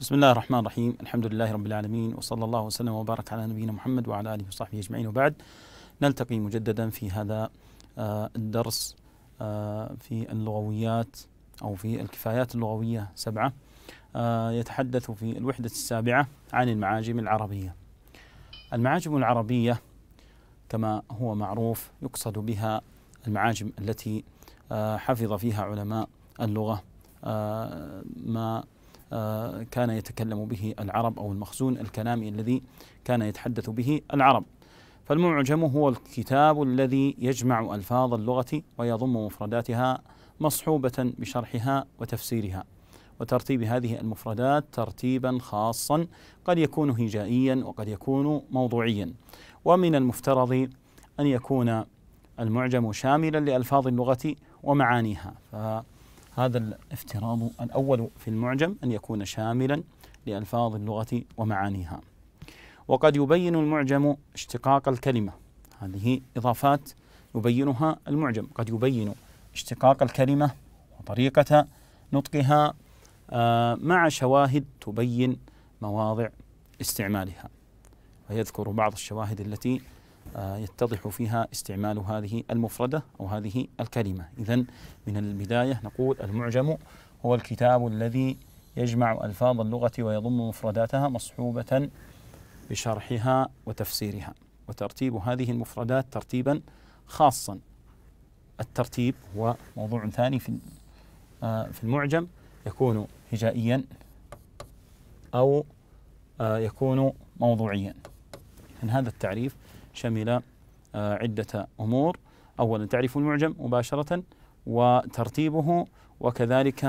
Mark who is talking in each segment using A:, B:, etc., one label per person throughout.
A: بسم الله الرحمن الرحيم الحمد لله رب العالمين وصلى الله وسلم وبارك على نبينا محمد وعلى آله وصحبه أجمعين وبعد نلتقي مجددا في هذا الدرس في اللغويات أو في الكفايات اللغوية سبعة يتحدث في الوحدة السابعة عن المعاجم العربية المعاجم العربية كما هو معروف يقصد بها المعاجم التي حفظ فيها علماء اللغة ما آه، كان يتكلم به العرب أو المخزون الكلامي الذي كان يتحدث به العرب فالمعجم هو الكتاب الذي يجمع ألفاظ اللغة ويضم مفرداتها مصحوبة بشرحها وتفسيرها وترتيب هذه المفردات ترتيبا خاصا قد يكون هجائيا وقد يكون موضوعيا ومن المفترض أن يكون المعجم شاملا لألفاظ اللغة ومعانيها ف هذا الافتراض الأول في المعجم أن يكون شاملا لألفاظ اللغة ومعانيها وقد يبين المعجم اشتقاق الكلمة هذه إضافات يبينها المعجم قد يبين اشتقاق الكلمة وطريقة نطقها آه، مع شواهد تبين مواضع استعمالها ويذكر بعض الشواهد التي آه، يتضح فيها استعمال هذه المفردة أو هذه الكلمة إذا من البداية نقول المعجم هو الكتاب الذي يجمع ألفاظ اللغة ويضم مفرداتها مصحوبة بشرحها وتفسيرها وترتيب هذه المفردات ترتيبا خاصا الترتيب هو موضوع ثاني في آه، في المعجم يكون هجائيا أو آه، يكون موضوعيا من هذا التعريف شمل آه، عدة أمور أولا تعريف المعجم مباشرة وترتيبه وكذلك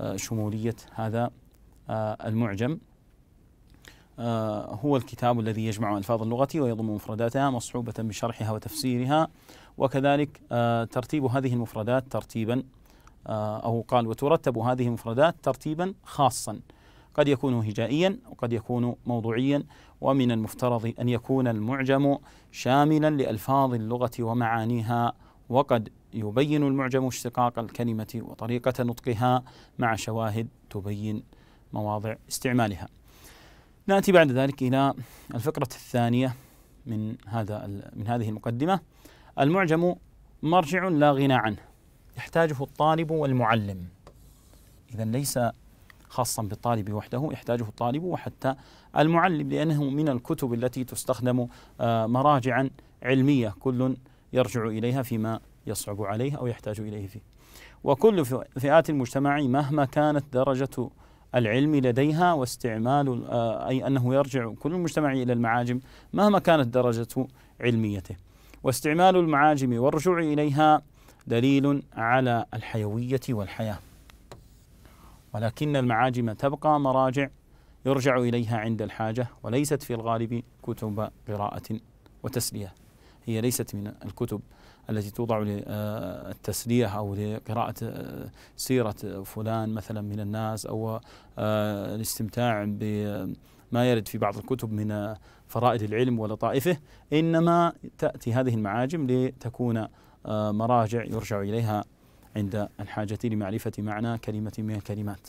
A: آه، شمولية هذا آه، المعجم هو الكتاب الذي يجمع ألفاظ اللغة ويضم مفرداتها مصحوبة بشرحها وتفسيرها وكذلك ترتيب هذه المفردات ترتيبا أو قال وترتب هذه المفردات ترتيبا خاصا قد يكون هجائيا وقد يكون موضوعيا ومن المفترض أن يكون المعجم شاملا لألفاظ اللغة ومعانيها وقد يبين المعجم اشتقاق الكلمة وطريقة نطقها مع شواهد تبين مواضع استعمالها. ناتي بعد ذلك إلى الفقرة الثانية من هذا من هذه المقدمة المعجم مرجع لا غنى عنه يحتاجه الطالب والمعلم إذا ليس خاصا بالطالب وحده يحتاجه الطالب وحتى المعلم لأنه من الكتب التي تستخدم آه، مراجعا علمية كل يرجع إليها فيما يصعب عليه أو يحتاج إليه فيه وكل فئات المجتمع مهما كانت درجة العلم لديها واستعمال آه، أي أنه يرجع كل المجتمع إلى المعاجم مهما كانت درجة علميته واستعمال المعاجم والرجوع إليها دليل على الحيوية والحياة ولكن المعاجم تبقى مراجع يرجع إليها عند الحاجة وليست في الغالب كتب قراءة وتسلية هي ليست من الكتب التي توضع للتسلية أو لقراءة سيرة فلان مثلا من الناس أو آه، الاستمتاع بما يرد في بعض الكتب من فرائد العلم ولطائفه إنما تأتي هذه المعاجم لتكون آه، مراجع يرجع إليها عند الحاجة لمعرفة معنى كلمة من الكلمات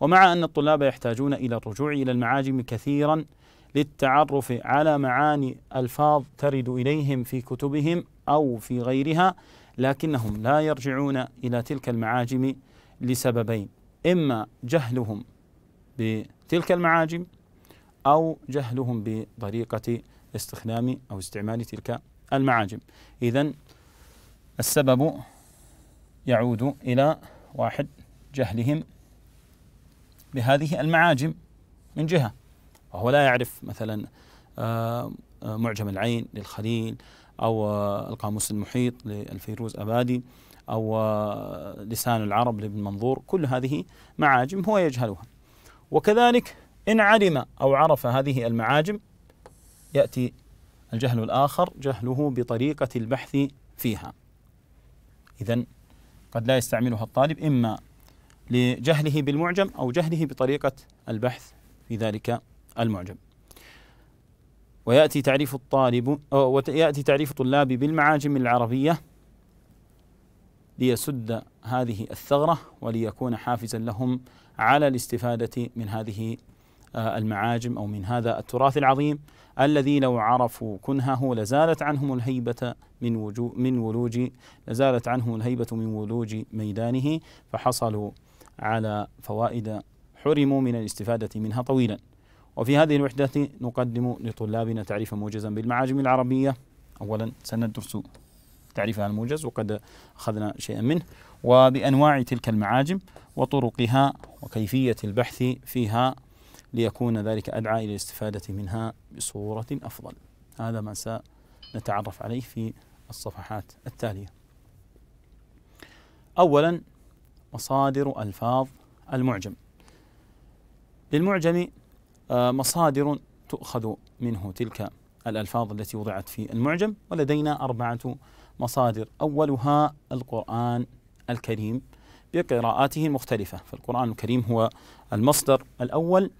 A: ومع أن الطلاب يحتاجون إلى الرجوع إلى المعاجم كثيرا للتعرف على معاني ألفاظ ترد إليهم في كتبهم أو في غيرها لكنهم لا يرجعون إلى تلك المعاجم لسببين إما جهلهم بتلك المعاجم أو جهلهم بطريقة استخدام أو استعمال تلك المعاجم إذا السبب يعود إلى واحد جهلهم بهذه المعاجم من جهة وهو لا يعرف مثلا آه، معجم العين للخليل أو آه، القاموس المحيط للفيروز أبادي أو آه، لسان العرب لابن منظور كل هذه معاجم هو يجهلها وكذلك إن علم أو عرف هذه المعاجم يأتي الجهل الآخر جهله بطريقة البحث فيها إذن قد لا يستعملها الطالب إما لجهله بالمعجم أو جهله بطريقة البحث في ذلك المعجم ويأتي تعريف الطالب ويأتي تعريف الطلاب بالمعاجم العربية ليسد هذه الثغرة وليكون حافزا لهم على الاستفادة من هذه آه، المعاجم أو من هذا التراث العظيم الذي لو عرفوا كنهه لزالت عنهم الهيبة من وجو من ولوج لزالت عنهم الهيبة من ولوج ميدانه فحصلوا على فوائد حرموا من الاستفادة منها طويلا وفي هذه الوحدة نقدم لطلابنا تعريفا موجزا بالمعاجم العربية أولا سندرس تعريفها الموجز وقد أخذنا شيئا منه وبأنواع تلك المعاجم وطرقها وكيفية البحث فيها ليكون ذلك أدعى إلى الاستفادة منها بصورة أفضل هذا ما سنتعرف عليه في الصفحات التالية أولا مصادر ألفاظ المعجم للمعجم آه، مصادر تؤخذ منه تلك الألفاظ التي وضعت في المعجم ولدينا أربعة مصادر أولها القرآن الكريم بقراءاته المختلفة فالقرآن الكريم هو المصدر الأول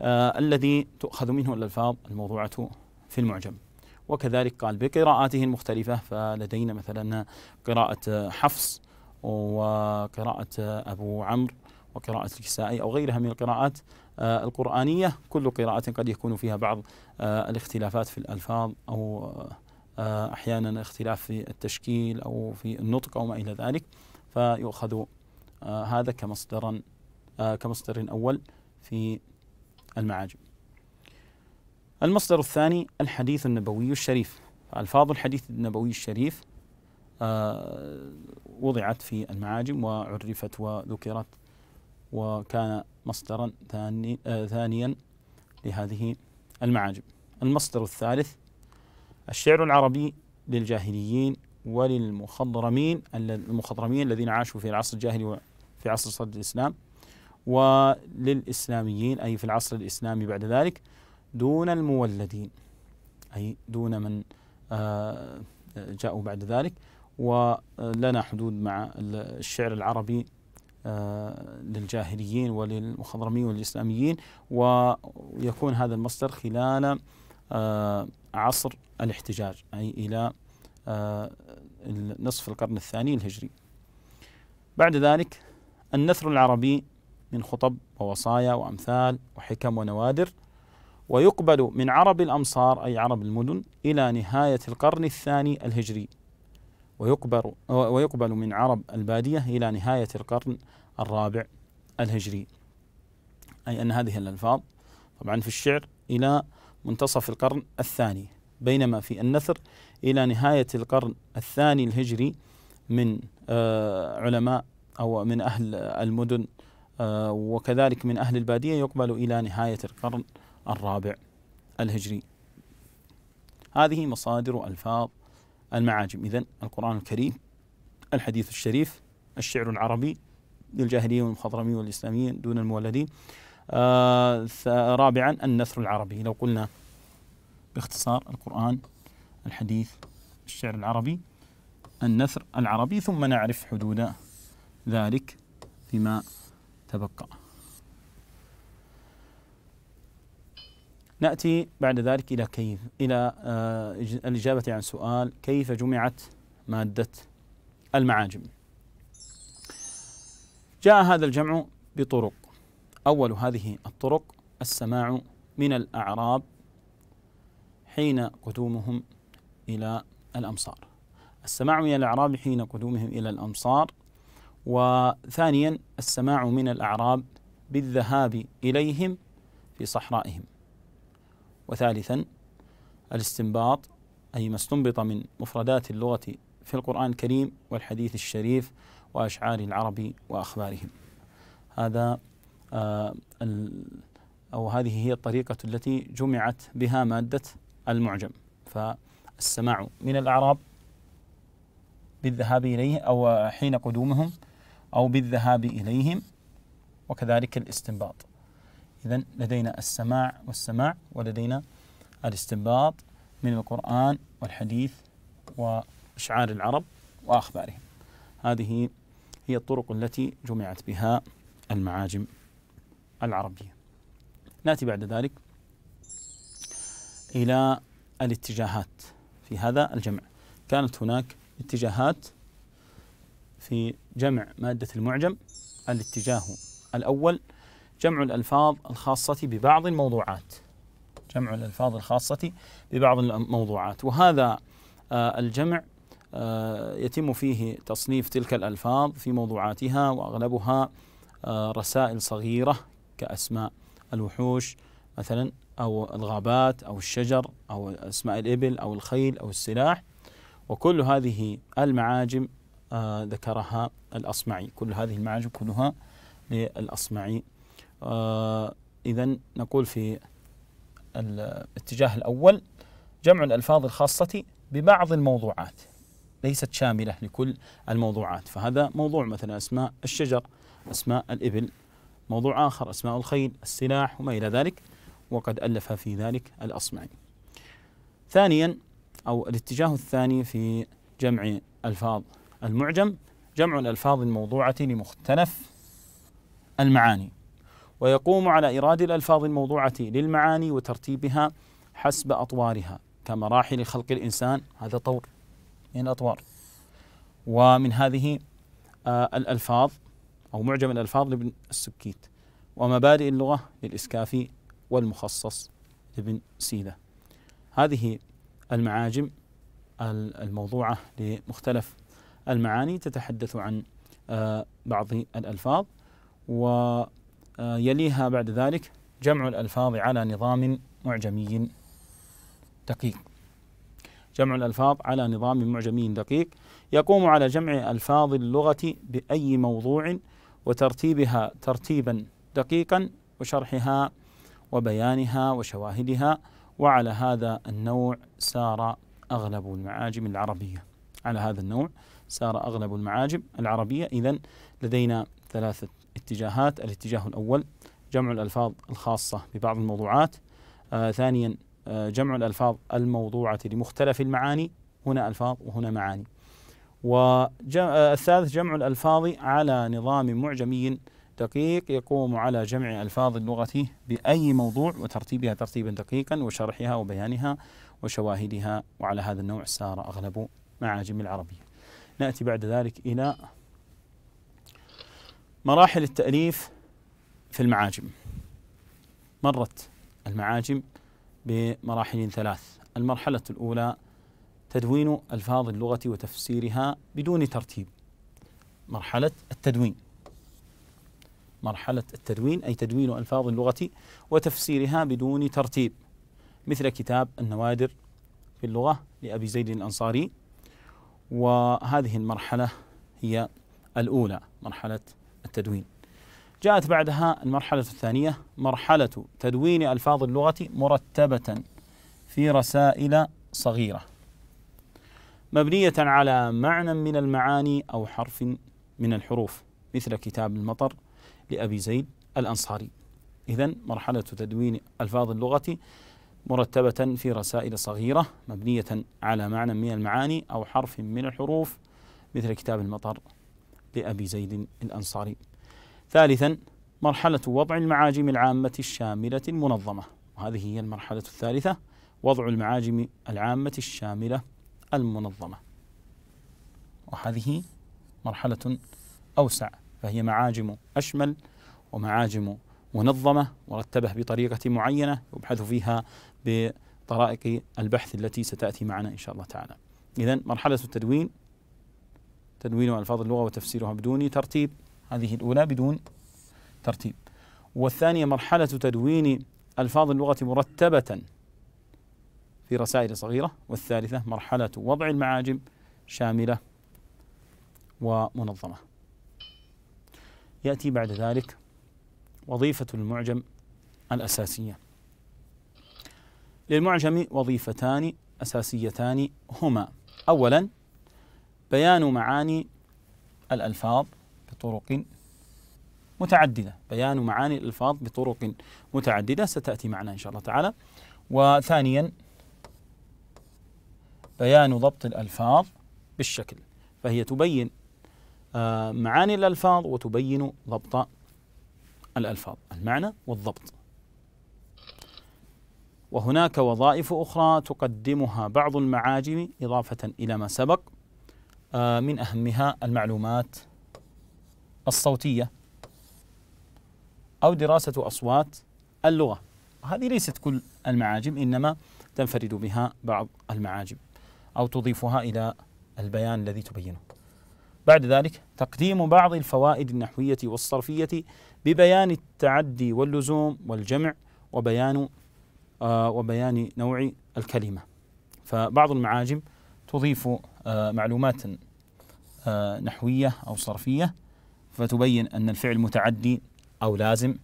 A: آه الذي تؤخذ منه الألفاظ الموضوعة في المعجم وكذلك قال بقراءاته المختلفة فلدينا مثلا قراءة حفص وقراءة أبو عمرو وقراءة الكسائي أو غيرها من القراءات آه، القرآنية كل قراءة قد يكون فيها بعض آه، الاختلافات في الألفاظ أو آه، أحيانا اختلاف في التشكيل أو في النطق أو ما إلى ذلك فيؤخذ هذا كمصدرا كمصدر أول في المعاجم المصدر الثاني الحديث النبوي الشريف ألفاظ الحديث النبوي الشريف آه، وضعت في المعاجم وعرفت وذكرت وكان مصدرا ثاني آه، ثانيا لهذه المعاجم المصدر الثالث الشعر العربي للجاهليين وللمخضرمين المخضرمين الذين عاشوا في العصر الجاهلي وفي عصر صدر الإسلام وللإسلاميين أي في العصر الإسلامي بعد ذلك دون المولدين أي دون من آه، جاءوا بعد ذلك ولنا حدود مع الشعر العربي آه، للجاهليين وللمخضرميين والإسلاميين ويكون هذا المصدر خلال آه، عصر الاحتجاج أي إلى نصف القرن الثاني الهجري بعد ذلك النثر العربي من خطب ووصايا وأمثال وحكم ونوادر ويقبل من عرب الأمصار أي عرب المدن إلى نهاية القرن الثاني الهجري ويقبل, ويقبل من عرب البادية إلى نهاية القرن الرابع الهجري أي أن هذه الألفاظ طبعا في الشعر إلى منتصف القرن الثاني بينما في النثر إلى نهاية القرن الثاني الهجري من آه، علماء أو من أهل المدن آه، وكذلك من أهل البادية يقبل إلى نهاية القرن الرابع الهجري هذه مصادر ألفاظ المعاجم إذن القرآن الكريم الحديث الشريف الشعر العربي للجاهلية والمخضرمية والإسلاميين دون المولدين آه رابعا النثر العربي لو قلنا باختصار القرآن الحديث الشعر العربي النثر العربي ثم نعرف حدود ذلك فيما تبقى نأتي بعد ذلك إلى كيف إلى آه، الإجابة عن سؤال كيف جمعت مادة المعاجم جاء هذا الجمع بطرق أول هذه الطرق السماع من الأعراب حين قدومهم إلى الأمصار السماع من الأعراب حين قدومهم إلى الأمصار وثانيا السماع من الأعراب بالذهاب إليهم في صحرائهم وثالثا الاستنباط أي ما استنبط من مفردات اللغة في القرآن الكريم والحديث الشريف وأشعار العرب وأخبارهم هذا آه، أو هذه هي الطريقة التي جمعت بها مادة المعجم فالسماع من الأعراب بالذهاب إليه أو حين قدومهم أو بالذهاب إليهم وكذلك الاستنباط إذا لدينا السماع والسماع ولدينا الاستنباط من القرآن والحديث وإشعار العرب وأخبارهم هذه هي الطرق التي جمعت بها المعاجم العربية نأتي بعد ذلك إلى الاتجاهات في هذا الجمع كانت هناك اتجاهات في جمع مادة المعجم الاتجاه الأول جمع الألفاظ الخاصة ببعض الموضوعات جمع الألفاظ الخاصة ببعض الموضوعات وهذا آه، الجمع آه، يتم فيه تصنيف تلك الألفاظ في موضوعاتها وأغلبها آه، رسائل صغيرة كأسماء الوحوش مثلا أو الغابات أو الشجر أو أسماء الإبل أو الخيل أو السلاح وكل هذه المعاجم آه، ذكرها الأصمعي كل هذه المعاجم كلها للأصمعي آه، إذا نقول في الاتجاه الأول جمع الألفاظ الخاصة ببعض الموضوعات ليست شاملة لكل الموضوعات فهذا موضوع مثلا أسماء الشجر أسماء الإبل موضوع آخر أسماء الخيل السلاح وما إلى ذلك وقد ألف في ذلك الأصمعي ثانيا أو الاتجاه الثاني في جمع ألفاظ المعجم جمع الألفاظ الموضوعة لمختلف المعاني ويقوم على إيراد الألفاظ الموضوعة للمعاني وترتيبها حسب أطوارها كمراحل خلق الإنسان هذا طور من يعني الأطوار ومن هذه آه، الألفاظ أو معجم الألفاظ لابن السكيت ومبادئ اللغة للإسكافي والمخصص لابن سيدة هذه المعاجم الموضوعة لمختلف المعاني تتحدث عن آه، بعض الألفاظ ويليها آه، بعد ذلك جمع الألفاظ على نظام معجمي دقيق جمع الألفاظ على نظام معجمي دقيق يقوم على جمع ألفاظ اللغة بأي موضوع وترتيبها ترتيبا دقيقا وشرحها وبيانها وشواهدها وعلى هذا النوع سار أغلب المعاجم العربية على هذا النوع سار أغلب المعاجم العربية إذا لدينا ثلاثة اتجاهات الاتجاه الأول جمع الألفاظ الخاصة ببعض الموضوعات آه ثانيا آه جمع الألفاظ الموضوعة لمختلف المعاني هنا ألفاظ وهنا معاني والثالث آه، جمع الألفاظ على نظام معجمي دقيق يقوم على جمع ألفاظ اللغة بأي موضوع وترتيبها ترتيبا دقيقا وشرحها وبيانها وشواهدها وعلى هذا النوع سار أغلب معاجم العربية نأتي بعد ذلك إلى مراحل التأليف في المعاجم مرت المعاجم بمراحل ثلاث المرحلة الأولى تدوين ألفاظ اللغة وتفسيرها بدون ترتيب مرحلة التدوين مرحلة التدوين أي تدوين ألفاظ اللغة وتفسيرها بدون ترتيب مثل كتاب النوادر في اللغة لأبي زيد الأنصاري وهذه المرحلة هي الأولى مرحلة التدوين جاءت بعدها المرحلة الثانية مرحلة تدوين ألفاظ اللغة مرتبة في رسائل صغيرة مبنية على معنى من المعاني أو حرف من الحروف مثل كتاب المطر لأبي زيد الأنصاري إذا مرحلة تدوين ألفاظ اللغة مرتبة في رسائل صغيرة مبنية على معنى من المعاني أو حرف من الحروف مثل كتاب المطر لأبي زيد الأنصاري. ثالثا مرحلة وضع المعاجم العامة الشاملة المنظمة وهذه هي المرحلة الثالثة وضع المعاجم العامة الشاملة المنظمة وهذه مرحلة أوسع فهي معاجم أشمل ومعاجم منظمة مرتبة بطريقة معينة يبحث فيها بطرائق البحث التي ستأتي معنا إن شاء الله تعالى إذا مرحلة التدوين تدوين ألفاظ اللغة وتفسيرها بدون ترتيب هذه الأولى بدون ترتيب والثانية مرحلة تدوين ألفاظ اللغة مرتبة في رسائل صغيرة والثالثة مرحلة وضع المعاجم شاملة ومنظمة يأتي بعد ذلك وظيفة المعجم الأساسية للمعجم وظيفتان أساسيتان هما أولا بيان معاني الألفاظ بطرق متعددة بيان معاني الألفاظ بطرق متعددة ستأتي معنا إن شاء الله تعالى وثانيا بيان ضبط الألفاظ بالشكل فهي تبين آه، معاني الألفاظ وتبين ضبط الألفاظ المعنى والضبط وهناك وظائف أخرى تقدمها بعض المعاجم إضافة إلى ما سبق آه، من أهمها المعلومات الصوتية أو دراسة أصوات اللغة هذه ليست كل المعاجم إنما تنفرد بها بعض المعاجم أو تضيفها إلى البيان الذي تبينه بعد ذلك تقديم بعض الفوائد النحوية والصرفية ببيان التعدي واللزوم والجمع وبيان آه، وبيان نوع الكلمة فبعض المعاجم تضيف آه، معلومات آه، نحوية أو صرفية فتبين أن الفعل متعدي أو لازم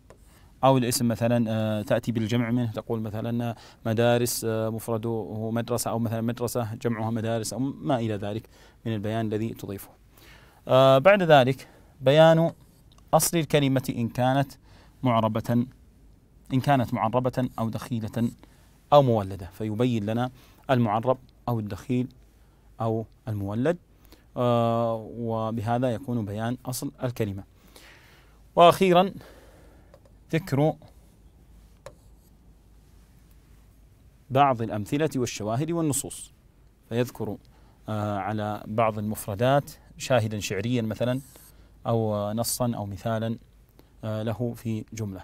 A: أو الاسم مثلا تأتي بالجمع منه تقول مثلا مدارس مفرده مدرسة أو مثلا مدرسة جمعها مدارس أو ما إلى ذلك من البيان الذي تضيفه بعد ذلك بيان أصل الكلمة إن كانت معربة إن كانت معربة أو دخيلة أو مولدة فيبين لنا المعرب أو الدخيل أو المولد آه، وبهذا يكون بيان أصل الكلمة وأخيرا ذكر بعض الأمثلة والشواهد والنصوص فيذكر آه، على بعض المفردات شاهدا شعريا مثلا أو نصا أو مثالا آه، له في جملة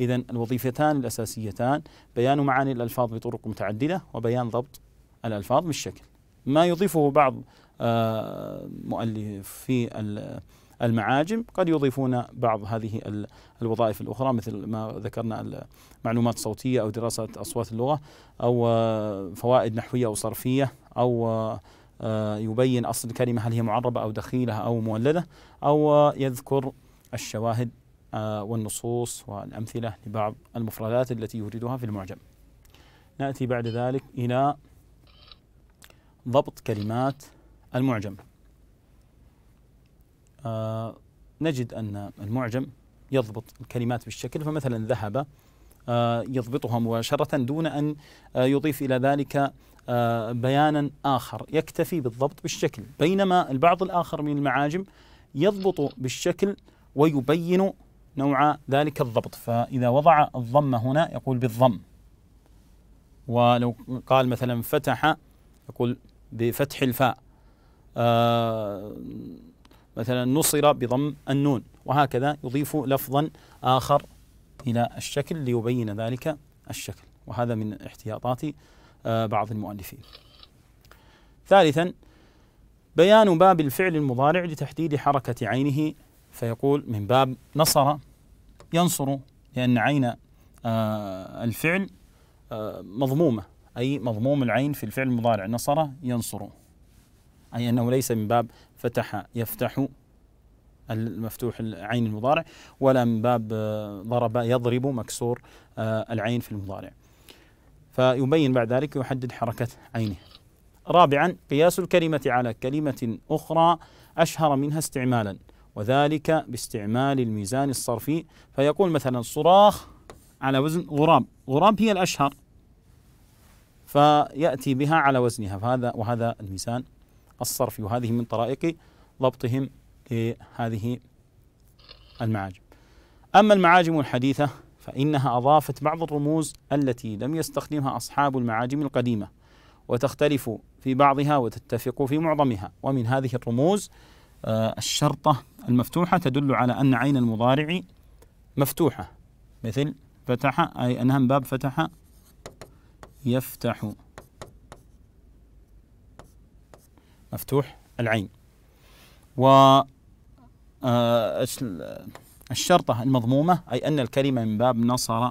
A: إذا الوظيفتان الأساسيتان بيان معاني الألفاظ بطرق متعددة وبيان ضبط الألفاظ بالشكل ما يضيفه بعض آه، مؤلفي المعاجم قد يضيفون بعض هذه الوظائف الأخرى مثل ما ذكرنا المعلومات الصوتية أو دراسة أصوات اللغة أو آه، فوائد نحوية أو صرفية أو آه، يبين أصل الكلمة هل هي معربة أو دخيلة أو مولدة أو يذكر الشواهد آه، والنصوص والأمثلة لبعض المفردات التي يوجدها في المعجم نأتي بعد ذلك إلى ضبط كلمات المعجم آه، نجد أن المعجم يضبط الكلمات بالشكل فمثلا ذهب آه، يضبطها مباشرة دون أن يضيف إلى ذلك بيانا آخر يكتفي بالضبط بالشكل بينما البعض الآخر من المعاجم يضبط بالشكل ويبين نوع ذلك الضبط فإذا وضع الضم هنا يقول بالضم ولو قال مثلا فتح يقول بفتح الفاء آه مثلا نصر بضم النون وهكذا يضيف لفظا آخر إلى الشكل ليبين ذلك الشكل وهذا من احتياطات آه بعض المؤلفين ثالثا بيان باب الفعل المضارع لتحديد حركة عينه فيقول من باب نصر ينصر لأن عين آه، الفعل آه، مضمومة أي مضموم العين في الفعل المضارع نصر ينصر أي أنه ليس من باب فتح يفتح المفتوح العين المضارع ولا من باب آه، ضرب يضرب مكسور العين في المضارع فيبين بعد ذلك يحدد حركة عينه رابعا قياس الكلمة على كلمة أخرى أشهر منها استعمالا وذلك باستعمال الميزان الصرفي فيقول مثلا صراخ على وزن غراب غراب هي الأشهر فيأتي بها على وزنها فهذا وهذا الميزان الصرفي وهذه من طرائق ضبطهم لهذه المعاجم أما المعاجم الحديثة فإنها أضافت بعض الرموز التي لم يستخدمها أصحاب المعاجم القديمة وتختلف في بعضها وتتفق في معظمها ومن هذه الرموز آه، الشرطة المفتوحة تدل على أن عين المضارع مفتوحة مثل فتح أي أنها باب فتح يفتح مفتوح العين و آه، الشرطة المضمومة أي أن الكلمة من باب نصر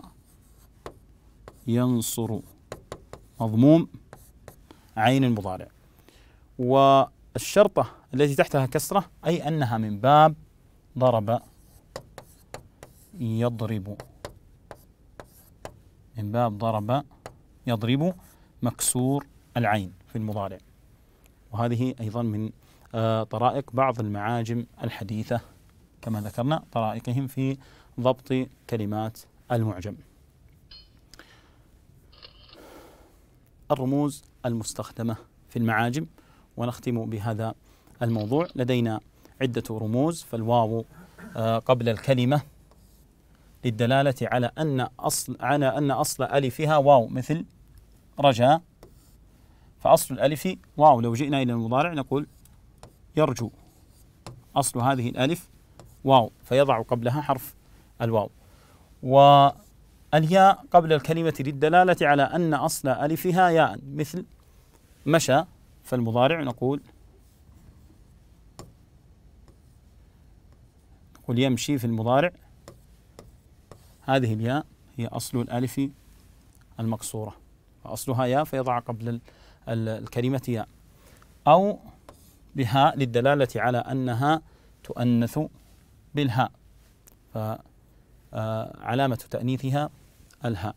A: ينصر مضموم عين المضارع و الشرطة التي تحتها كسرة أي أنها من باب ضرب يضرب من باب ضرب يضرب مكسور العين في المضارع وهذه أيضا من آه، طرائق بعض المعاجم الحديثة كما ذكرنا طرائقهم في ضبط كلمات المعجم الرموز المستخدمة في المعاجم ونختم بهذا الموضوع لدينا عدة رموز فالواو آه، قبل الكلمة للدلالة على أن أصل على أن أصل ألفها واو مثل رجاء فأصل الألف واو لو جئنا إلى المضارع نقول يرجو أصل هذه الألف واو فيضع قبلها حرف الواو والياء قبل الكلمة للدلالة على أن أصل ألفها ياء مثل مشى فالمضارع نقول نقول يمشي في المضارع هذه الياء هي أصل الألف المقصورة أصلها ياء فيضع قبل الكلمة ياء أو بها للدلالة على أنها تؤنث بالهاء فعلامة آه، تأنيثها الهاء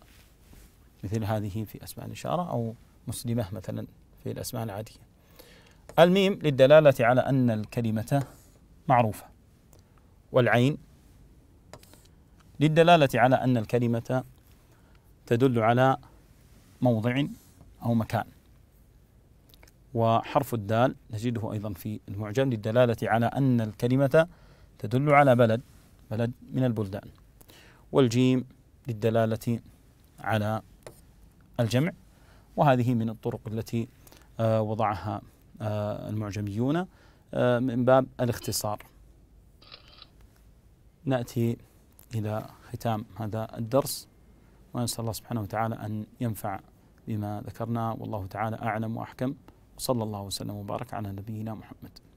A: مثل هذه في أسماء الإشارة أو مسلمة مثلا في الأسماء العادية الميم للدلالة على أن الكلمة معروفة والعين للدلالة على أن الكلمة تدل على موضع أو مكان وحرف الدال نجده أيضا في المعجم للدلالة على أن الكلمة تدل على بلد بلد من البلدان والجيم للدلالة على الجمع وهذه من الطرق التي آه، وضعها آه، المعجميون آه، من باب الاختصار ناتي الى ختام هذا الدرس ونسال الله سبحانه وتعالى ان ينفع بما ذكرنا والله تعالى اعلم واحكم وصلى الله وسلم وبارك على نبينا محمد